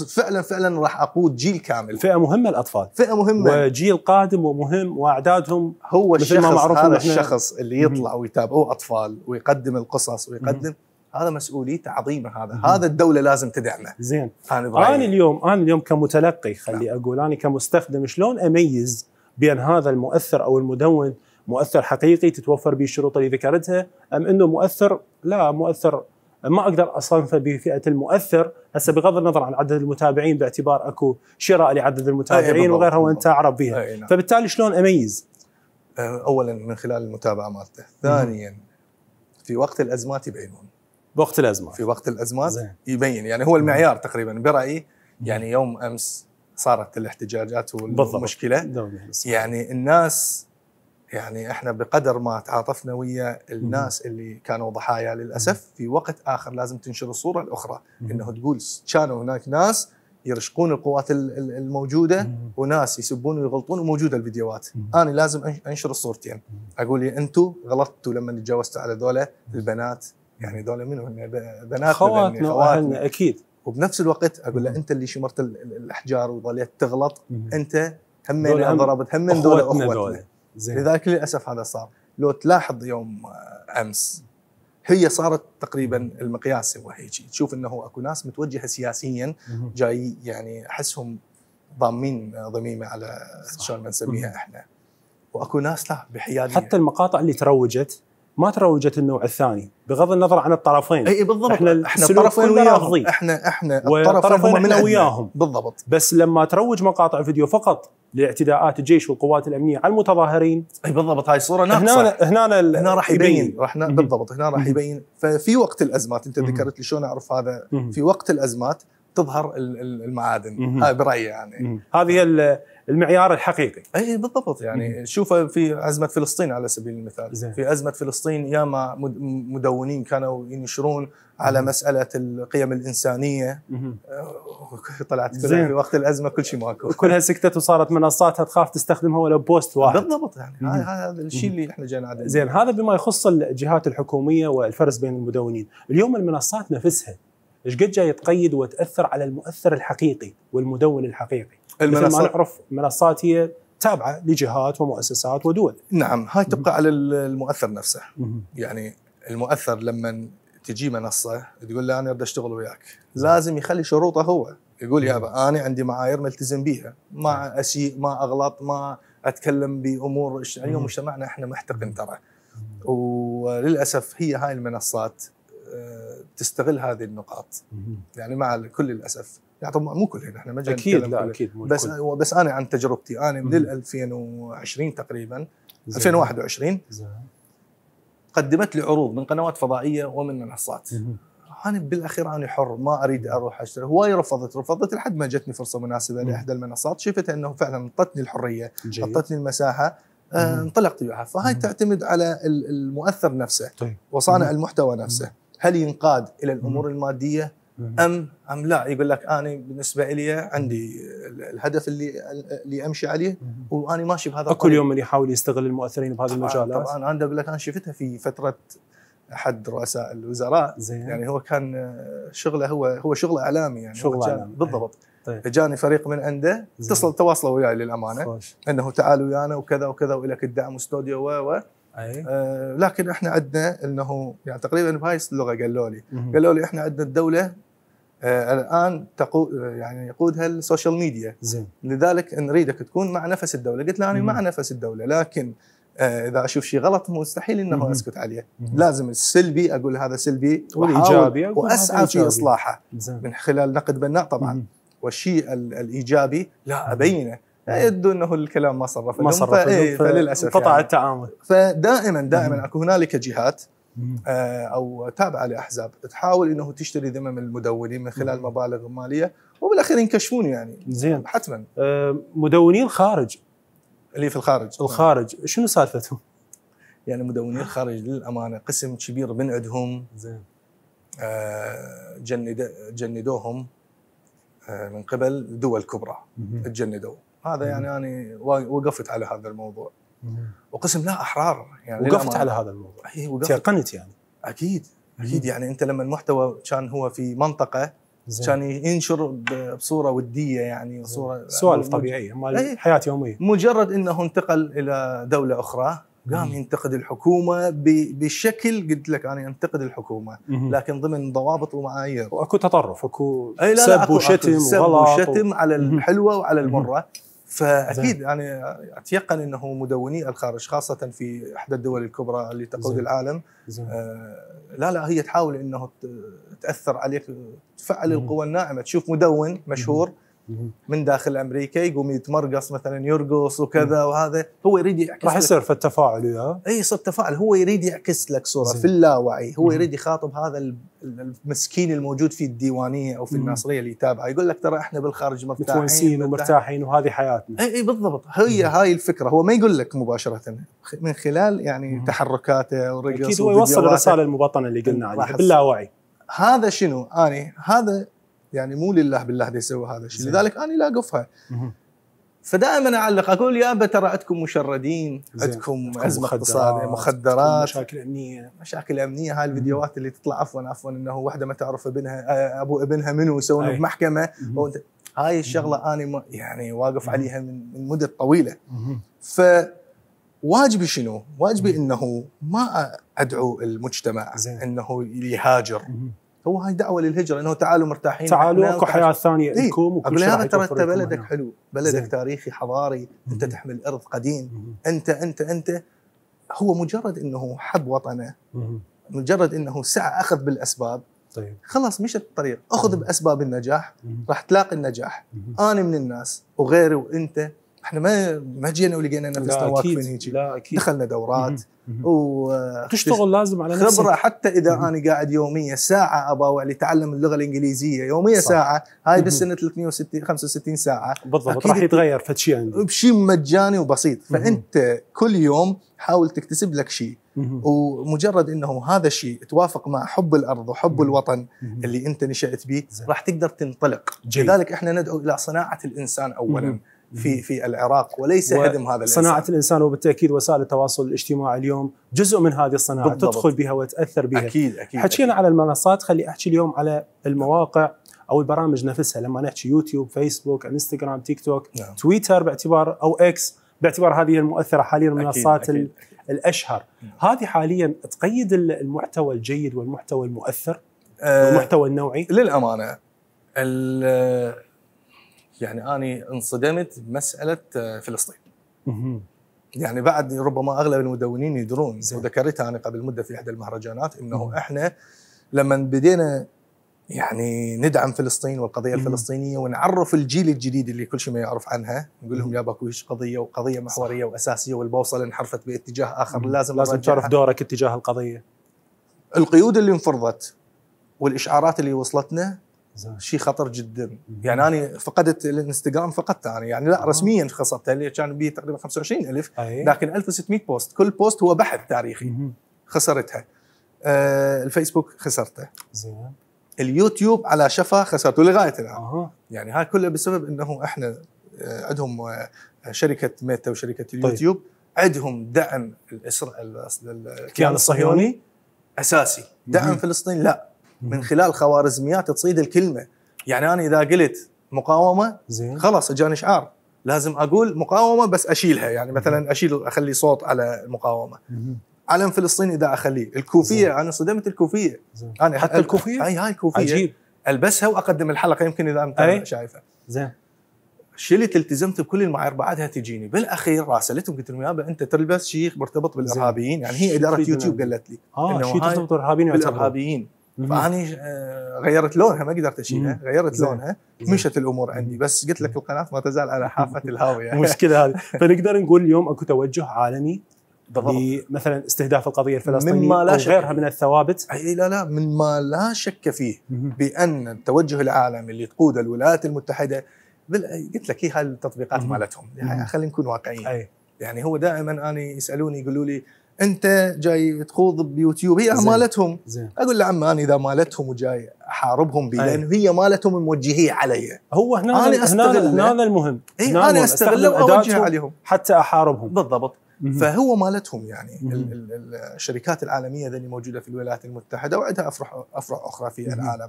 فعلا فعلا راح اقود جيل كامل فئه مهمه الاطفال فئه مهمه وجيل قادم ومهم واعدادهم هو الشخص ما معروف هذا الشخص اللي يطلع ويتابعوه اطفال ويقدم القصص ويقدم هذا مسؤوليته عظيمه هذا مم. هذا الدوله لازم تدعمه زين انا, أنا اليوم انا اليوم كمتلقي خلي نعم. اقول انا كمستخدم شلون اميز بين هذا المؤثر او المدون مؤثر حقيقي تتوفر به الشروط اللي ذكرتها ام انه مؤثر لا مؤثر ما اقدر اصنفه بفئه المؤثر هسه بغض النظر عن عدد المتابعين باعتبار اكو شراء لعدد المتابعين وغيرها وانت اعرف بها نعم. فبالتالي شلون اميز؟ أه، اولا من خلال المتابعه مالته، ثانيا في وقت الازمات يبينون وقت الازمات في وقت الازمات زي. يبين يعني هو المعيار تقريبا برايي يعني يوم امس صارت الاحتجاجات والمشكله يعني الناس يعني احنا بقدر ما تعاطفنا ويا الناس اللي كانوا ضحايا للاسف في وقت اخر لازم تنشر الصوره الاخرى انه تقول كانوا هناك ناس يرشقون القوات الموجوده وناس يسبون ويغلطون وموجوده الفيديوهات انا لازم انشر الصورتين اقول انتم غلطتوا لما تجاوزتوا على ذولا البنات يعني ذولا منهم يعني بناتنا خواتنا خواتنا اكيد وبنفس الوقت اقول له انت اللي شمرت الاحجار وظليت تغلط انت هم ضربت هم دولة اخوتنا, دولة. زين لذلك للاسف هذا صار لو تلاحظ يوم آه، امس هي صارت تقريبا المقياس هو هيك تشوف انه اكو ناس متوجهه سياسيا جاي يعني احسهم ضامين آه، ضميمه على شلون ما نسميها احنا واكو ناس لا بحياديه حتى المقاطع اللي تروجت ما تروجت النوع الثاني بغض النظر عن الطرفين اي بالضبط احنا احنا الطرفين وياهم احنا احنا الطرفين هم من وياهم بالضبط بس لما تروج مقاطع فيديو فقط لاعتداءات الجيش والقوات الامنيه على المتظاهرين اي بالضبط هاي الصوره ناقصه هنا هنا هنا راح يبين راح بالضبط هنا راح يبين ففي وقت الازمات انت ذكرت لي شلون اعرف هذا في وقت الازمات تظهر المعادن هاي برايي يعني هذه المعيار الحقيقي اي بالضبط يعني شوف في ازمه فلسطين على سبيل المثال زي. في ازمه فلسطين ياما مدونين كانوا ينشرون على مم. مساله القيم الانسانيه مم. آه، طلعت في وقت الازمه كل شيء ماكو كلها سكتت وصارت منصاتها تخاف تستخدمها ولو بوست واحد بالضبط يعني هذا الشيء اللي احنا جينا عليه زين هذا بما يخص الجهات الحكوميه والفرز بين المدونين اليوم المنصات نفسها ايش قد جاي تقيد وتاثر على المؤثر الحقيقي والمدون الحقيقي المنصات مثل ما نعرف منصات هي تابعه لجهات ومؤسسات ودول نعم هاي تبقى على المؤثر نفسه يعني المؤثر لما تجي منصه تقول له انا اريد اشتغل وياك لازم يخلي شروطه هو يقول يابا انا عندي معايير ملتزم بيها ما نعم. اسيء ما اغلط ما اتكلم بامور اليوم مجتمعنا احنا محتقن ترى وللاسف هي هاي المنصات آه، تستغل هذه النقاط يعني مع كل الاسف يعني طبعا مو كل احنا ما اكيد لا اكيد مو بس كل. بس انا عن تجربتي انا من 2020 تقريبا زي 2021 زي. قدمت لي عروض من قنوات فضائيه ومن منصات انا بالاخير انا حر ما اريد اروح اشتري هواي رفضت رفضت لحد ما جتني فرصه مناسبه لاحدى المنصات شفت انه فعلا اعطتني الحريه اعطتني المساحه آه، انطلقت وياها فهاي تعتمد على المؤثر نفسه طيب. وصانع المحتوى نفسه هل ينقاد الى الامور الماديه ام ام لا يقول لك انا بالنسبه لي عندي الهدف اللي اللي امشي عليه وانا ماشي بهذا كل يوم من يحاول يستغل المؤثرين بهذا المجال طبعا انا اقول لك انا شفتها في فتره احد رؤساء الوزراء زين يعني هو كان شغله هو هو شغله اعلامي يعني شغله اعلامي بالضبط طيب. طيب. جاني فريق من عنده اتصل تواصلوا وياي للامانه خوش. انه تعالوا ويانا وكذا وكذا ولك الدعم واستوديو و آه لكن احنا عندنا انه يعني تقريبا بهاي اللغه قالوا لي قالوا لي احنا عندنا الدوله آه الان تقو يعني يقودها السوشيال ميديا زين لذلك نريدك تكون مع نفس الدوله قلت له انا مع نفس الدوله لكن آه اذا اشوف شيء غلط مستحيل انه مم. اسكت عليه مم. لازم السلبي اقول هذا سلبي والايجابي واسعى في اصلاحه زين. من خلال نقد بناء طبعا مم. والشيء الايجابي لا ابينه يبدو انه الكلام ما صرف ما صرف فإيه فللاسف انقطع يعني. التعامل فدائما دائما اكو هنالك جهات آه، او تابعه لاحزاب تحاول انه تشتري ذمم المدونين من خلال مبالغ ماليه وبالاخير ينكشفون يعني زين حتما آه، مدونين خارج الخارج اللي في الخارج الخارج شنو سالفتهم؟ يعني مدونين الخارج للامانه قسم كبير من عندهم زين آه، جند جندوهم من قبل دول كبرى تجندوا هذا يعني انا وقفت على هذا الموضوع وقسم لا احرار يعني وقفت على هذا الموضوع اي وقفت تيقنت يعني اكيد اكيد يعني انت لما المحتوى كان هو في منطقه زين. كان ينشر بصوره وديه يعني صوره سوالف طبيعيه مال حياه يوميه مجرد انه انتقل الى دوله اخرى قام ينتقد الحكومه بشكل قلت لك انا انتقد الحكومه لكن ضمن ضوابط ومعايير واكو تطرف اكو سب وشتم وغلط سب وشتم على الحلوه وعلى المره فاكيد زي. يعني اتيقن انه مدوني الخارج خاصه في احدى الدول الكبرى اللي تقود زي. العالم زي. آه لا لا هي تحاول انه تاثر عليك تفعل القوى الناعمه تشوف مدون مشهور مم. من داخل امريكا يقوم يتمرقص مثلا يرقص وكذا وهذا هو يريد يعكس راح يصير في التفاعل اذا إيه؟ اي يصير تفاعل هو يريد يعكس لك صوره زي. في اللاوعي هو يريد يخاطب هذا المسكين الموجود في الديوانيه او في الناصريه اللي يتابعه يقول لك ترى احنا بالخارج مرتاحين متونسين ومرتاحين وهذه حياتنا اي بالضبط هي هاي الفكره هو ما يقول لك مباشره من خلال يعني تحركاته ورقصه اكيد هو يوصل الرساله المبطنه اللي قلنا عليها باللاوعي هذا شنو اني هذا يعني مو لله بالله يسوي هذا الشيء لذلك انا لا اقفها فدائما اعلق اقول يا ابا ترى عندكم مشردين عندكم ازمه اقتصاديه مخدرات مشاكل امنيه مشاكل امنيه هاي الفيديوهات اللي تطلع عفوا عفوا انه وحده ما تعرف ابنها آه، ابو ابنها منو يسوونه بمحكمه هاي الشغله انا يعني واقف عليها من مده طويله ف واجبي شنو؟ واجبي انه ما ادعو المجتمع زين. انه يهاجر هو هاي دعوه للهجره انه تعالوا مرتاحين تعالوا اكو حياه ثانيه لكم إيه، وكل شيء ترى انت بلدك هنا. حلو بلدك زين. تاريخي حضاري انت تحمل ارض قديم مم. انت انت انت هو مجرد انه حب وطنه مم. مجرد انه سعى اخذ بالاسباب طيب خلاص مش الطريق اخذ مم. باسباب النجاح راح تلاقي النجاح انا من الناس وغيري وانت احنا ما ما جينا ولقينا نفسنا واقفين هيك لا اكيد دخلنا دورات و تشتغل لازم على نفسك خبره حتى اذا مم. انا قاعد يوميا ساعه اباوع لتعلم اللغه الانجليزيه يوميا ساعه هاي بس سنه 360 65 ساعه بالضبط راح يتغير فد شيء عندي بشيء مجاني وبسيط فانت كل يوم حاول تكتسب لك شيء ومجرد انه هذا الشيء توافق مع حب الارض وحب الوطن اللي انت نشات به راح تقدر تنطلق لذلك احنا ندعو الى صناعه الانسان اولا في في العراق وليس هدم هذا الانسان صناعه الانسان وبالتاكيد وسائل التواصل الاجتماعي اليوم جزء من هذه الصناعه بالضبط. تدخل بها وتاثر بها اكيد اكيد حكينا على المنصات خلي احكي اليوم على المواقع او البرامج نفسها لما نحكي يوتيوب فيسبوك انستغرام تيك توك نعم. تويتر باعتبار او اكس باعتبار هذه المؤثره حاليا المنصات أكيد. أكيد. الاشهر نعم. هذه حاليا تقيد المحتوى الجيد والمحتوى المؤثر أه المحتوى النوعي للامانه يعني أنا انصدمت بمسألة آه، فلسطين يعني بعد ربما أغلب المدونين يدرون وذكرتها أنا قبل مدة في إحدى المهرجانات إنه إحنا لما بدينا يعني ندعم فلسطين والقضيه الفلسطينيه ونعرف الجيل الجديد اللي كل شيء ما يعرف عنها نقول لهم يا اكويش قضيه وقضيه محوريه واساسيه والبوصله انحرفت باتجاه اخر لازم لازم تعرف دورك اتجاه القضيه القيود اللي انفرضت والاشعارات اللي وصلتنا شيء خطر جدا يعني انا فقدت الانستغرام فقدته انا يعني لا رسميا خسرته اللي كان به تقريبا 25 الف لكن 1600 بوست كل بوست هو بحث تاريخي خسرتها آه الفيسبوك خسرته زين اليوتيوب على شفا خسرته لغايه الان يعني هاي كلها بسبب انه احنا آه، عندهم آه، شركه ميتا وشركه طيب. اليوتيوب عندهم دعم الاسر الكيان الصهيوني اساسي دعم فلسطين لا من خلال خوارزميات تصيد الكلمه يعني انا اذا قلت مقاومه زين خلاص اجاني شعار لازم اقول مقاومه بس اشيلها يعني مثلا اشيل اخلي صوت على المقاومه علم فلسطين اذا اخليه الكوفيه زين. انا صدمت الكوفيه زين. انا حتى الكوفيه هاي هاي الكوفيه عجيب البسها واقدم الحلقه يمكن اذا انت شايفها زين شلت التزمت بكل المعايير بعدها تجيني بالاخير راسلتهم قلت لهم يابا انت تلبس شيخ مرتبط بالارهابيين يعني هي اداره يوتيوب قالت لي اه شيء ترتبط بالارهابيين بالارهابيين فاني آه، غيرت لونها ما قدرت اشيلها غيرت لونها مشت الامور عندي بس قلت لك القناه ما تزال على حافه *laughs* الهاويه يعني. المشكله هذه *laughs* فنقدر نقول اليوم اكو توجه عالمي بالضبط مثلا استهداف القضيه الفلسطينيه مما لا شك غيرها من الثوابت اي لا لا مما لا شك فيه بان التوجه العالمي اللي تقوده الولايات المتحده قلت لك هي هاي التطبيقات مالتهم خلينا نكون واقعيين يعني هو دائما اني يسالوني يقولوا لي انت جاي تخوض بيوتيوب هي مالتهم زين. اقول له عم انا اذا مالتهم وجاي احاربهم بي لانه هي مالتهم موجهيه علي هو هنا انا استغل هنا المهم اي انا استغل واوجه عليهم حتى احاربهم بالضبط فهو مالتهم يعني الشركات العالميه ذني موجوده في الولايات المتحده وعندها افرع افرع اخرى في العالم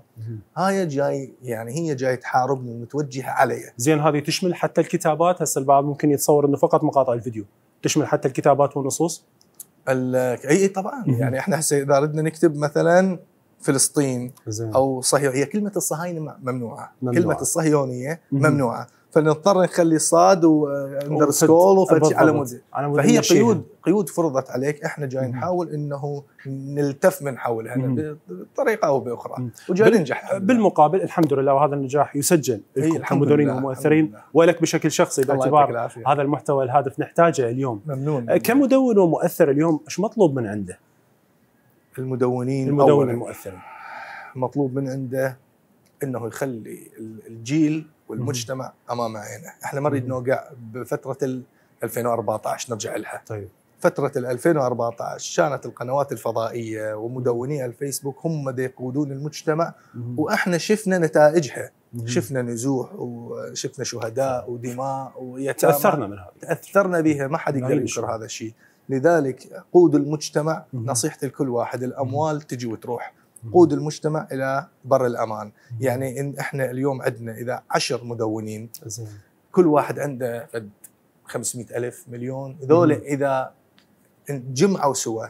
هاي جاي يعني هي جاي تحاربني ومتوجهه علي زين هذه تشمل حتى الكتابات هسه البعض ممكن يتصور انه فقط مقاطع الفيديو تشمل حتى الكتابات والنصوص اي إيه، طبعا يعني احنا هسه اذا ردنا نكتب مثلا فلسطين زي. او صهيون هي كلمه الصهاينه ممنوعه, ممنوعة. كلمه الصهيونيه ممنوعه فنضطر نخلي صاد واندرسكول وفتي على مود فهي قيود قيود فرضت عليك احنا جايين نحاول انه نلتف من حولها بطريقه او باخرى وجاي ننجح بالمقابل الحمد لله وهذا النجاح يسجل كمديرين إيه، ومؤثرين ولك بشكل شخصي باعتبار هذا المحتوى الهادف نحتاجه اليوم أه، ممنون كمدون ومؤثر اليوم ايش مطلوب من عنده؟ المدونين المدون المؤثرين مطلوب من عنده انه يخلي الجيل والمجتمع امام عينه، احنا ما نريد نوقع بفتره ال 2014 نرجع لها. طيب فتره ال 2014 كانت القنوات الفضائيه ومدوني الفيسبوك هم اللي يقودون المجتمع واحنا شفنا نتائجها. شفنا نزوح وشفنا شهداء ودماء ويتامى تاثرنا من هذا تاثرنا بها ما حد يقدر ينكر هذا الشيء لذلك قود المجتمع نصيحة الكل واحد الاموال تجي وتروح قود المجتمع الى بر الامان يعني إن احنا اليوم عندنا اذا عشر مدونين كل واحد عنده قد 500 ألف مليون ذول إذا جمعوا سوا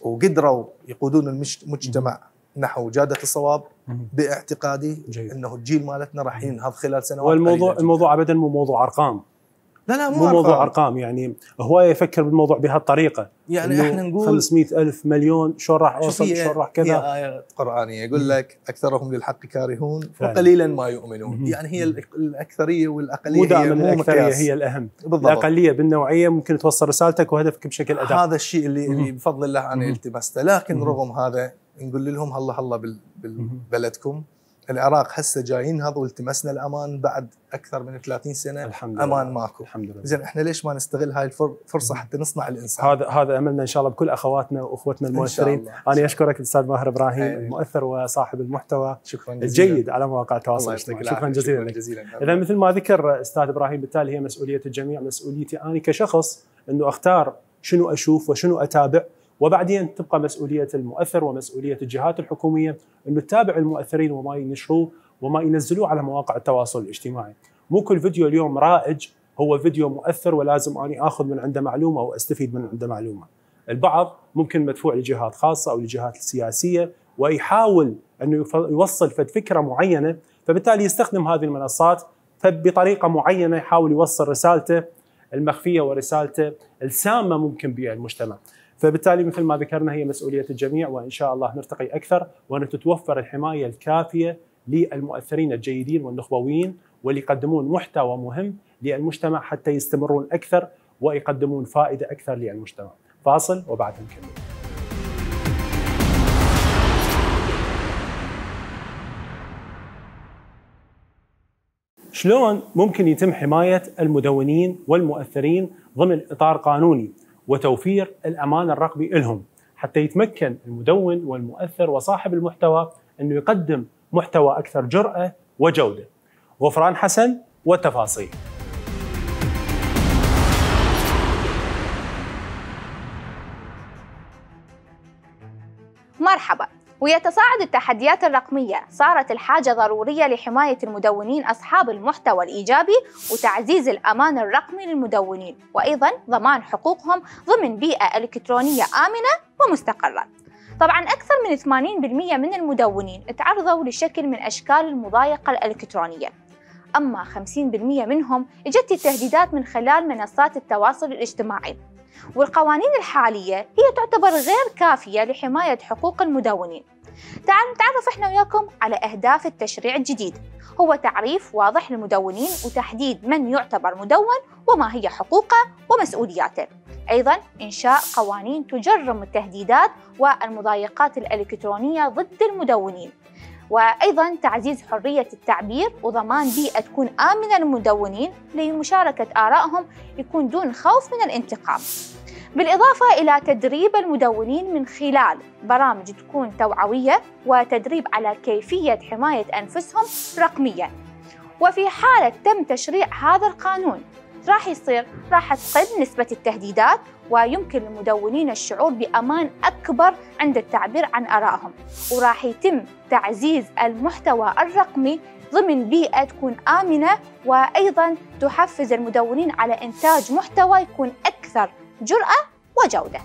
وقدروا يقودون المجتمع نحو جادة الصواب باعتقادي جيد. أنه الجيل مالتنا راح ينهض خلال سنوات والموضوع الموضوع أبدا مو موضوع أرقام لا لا مو, مو موضوع ارقام يعني هو يفكر بالموضوع بهالطريقه يعني احنا نقول 500 الف مليون شو راح اوصل شو راح كذا هي ايه قرانيه يقول لك اكثرهم للحق كارهون وقليلا ما يؤمنون مم. يعني هي الاكثريه والاقليه مو الاكثريه مكياس. هي الاهم بالضبط الاقليه بالنوعيه ممكن توصل رسالتك وهدفك بشكل ادق هذا الشيء اللي, مم. بفضل الله انا التمسته لكن مم. رغم هذا نقول لهم هلا هلا بالبلدكم العراق هسه جاي ينهض والتمسنا الامان بعد اكثر من 30 سنه الحمد امان لله. ماكو الحمد لله زين احنا ليش ما نستغل هاي الفرصه حتى نصنع الانسان هذا هذا املنا ان شاء الله بكل اخواتنا واخوتنا المؤثرين انا اشكرك الاستاذ ماهر ابراهيم أيه. المؤثر وصاحب المحتوى شكرا جزيلا الجيد على مواقع التواصل الاجتماعي شكرا جزيلا شكرا جزيلا اذا مثل ما ذكر استاذ ابراهيم بالتالي هي مسؤوليه الجميع مسؤوليتي انا كشخص انه اختار شنو اشوف وشنو اتابع وبعدين تبقى مسؤوليه المؤثر ومسؤوليه الجهات الحكوميه انه تتابع المؤثرين وما ينشروه وما ينزلوه على مواقع التواصل الاجتماعي مو كل فيديو اليوم رائج هو فيديو مؤثر ولازم اني اخذ من عنده معلومه واستفيد من عنده معلومه البعض ممكن مدفوع لجهات خاصه او لجهات سياسيه ويحاول انه يوصل فد فكره معينه فبالتالي يستخدم هذه المنصات فبطريقه معينه يحاول يوصل رسالته المخفيه ورسالته السامه ممكن بها المجتمع فبالتالي مثل ما ذكرنا هي مسؤوليه الجميع وان شاء الله نرتقي اكثر وان تتوفر الحمايه الكافيه للمؤثرين الجيدين والنخبويين واللي يقدمون محتوى مهم للمجتمع حتى يستمرون اكثر ويقدمون فائده اكثر للمجتمع. فاصل وبعدها نكمل. شلون ممكن يتم حمايه المدونين والمؤثرين ضمن اطار قانوني وتوفير الأمان الرقمي لهم حتى يتمكن المدون والمؤثر وصاحب المحتوى أنه يقدم محتوى أكثر جرأة وجودة غفران حسن والتفاصيل مرحبا ويتصاعد التحديات الرقمية صارت الحاجة ضرورية لحماية المدونين أصحاب المحتوى الإيجابي وتعزيز الأمان الرقمي للمدونين وأيضا ضمان حقوقهم ضمن بيئة إلكترونية آمنة ومستقرة طبعا أكثر من 80% من المدونين تعرضوا لشكل من أشكال المضايقة الإلكترونية أما 50% منهم إجت التهديدات من خلال منصات التواصل الاجتماعي والقوانين الحالية هي تعتبر غير كافية لحماية حقوق المدونين تعال نتعرف احنا وياكم على اهداف التشريع الجديد هو تعريف واضح للمدونين وتحديد من يعتبر مدون وما هي حقوقه ومسؤولياته ايضا انشاء قوانين تجرم التهديدات والمضايقات الالكترونيه ضد المدونين وايضا تعزيز حريه التعبير وضمان بيئه تكون امنه للمدونين لمشاركه ارائهم يكون دون خوف من الانتقام بالإضافة إلى تدريب المدونين من خلال برامج تكون توعوية وتدريب على كيفية حماية أنفسهم رقمياً وفي حالة تم تشريع هذا القانون راح يصير راح تقل نسبة التهديدات ويمكن للمدونين الشعور بأمان أكبر عند التعبير عن آرائهم وراح يتم تعزيز المحتوى الرقمي ضمن بيئة تكون آمنة وأيضا تحفز المدونين على إنتاج محتوى يكون أكثر جرأة وجودة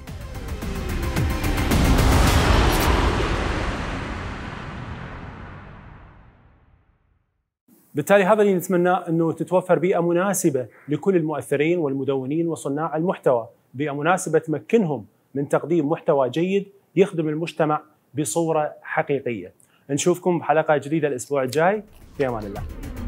بالتالي هذا اللي نتمنى انه تتوفر بيئه مناسبه لكل المؤثرين والمدونين وصناع المحتوى، بيئه مناسبه تمكنهم من تقديم محتوى جيد يخدم المجتمع بصوره حقيقيه. نشوفكم بحلقه جديده الاسبوع الجاي في امان الله.